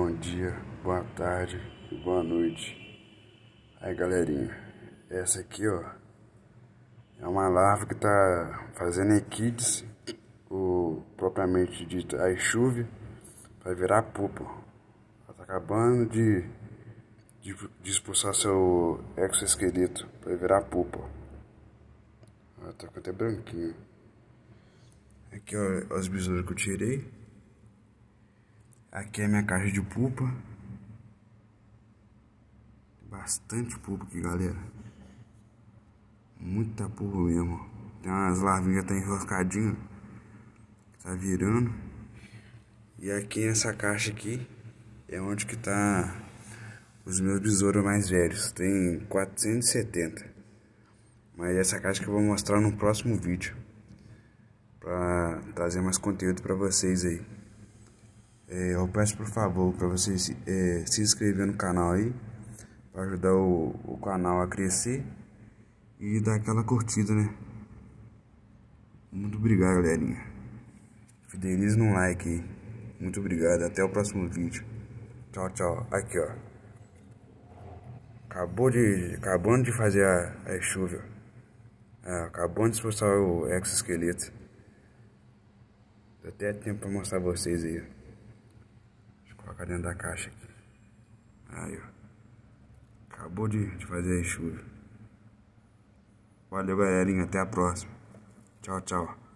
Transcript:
Bom dia, boa tarde, boa noite. Aí galerinha, essa aqui ó é uma larva que tá fazendo equides, o propriamente dita a chuva, para virar pupa. Ela tá acabando de, de, de expulsar seu exoesqueleto para virar pupa. Ela tá até branquinho. Aqui ó, as besouras que eu tirei. Aqui é a minha caixa de pulpa. Bastante pulpa aqui, galera. Muita pulpa mesmo. Tem umas larvinhas tá enroscadinhas. Tá virando. E aqui nessa caixa aqui é onde que tá os meus besouros mais velhos. Tem 470. Mas essa caixa que eu vou mostrar no próximo vídeo. Pra trazer mais conteúdo pra vocês aí. É, eu peço por favor para vocês é, se inscrever no canal aí, para ajudar o, o canal a crescer e dar aquela curtida, né? Muito obrigado, galerinha. Fidelize no like aí. Muito obrigado. Até o próximo vídeo. Tchau, tchau. Aqui, ó. Acabou de. Acabando de fazer a, a chuva. Ah, acabando de expulsar o exoesqueleto. Deu até tempo pra mostrar vocês aí, colocar dentro da caixa aqui. Aí, ó. Acabou de, de fazer a chuva. Valeu, galerinha. Até a próxima. Tchau, tchau.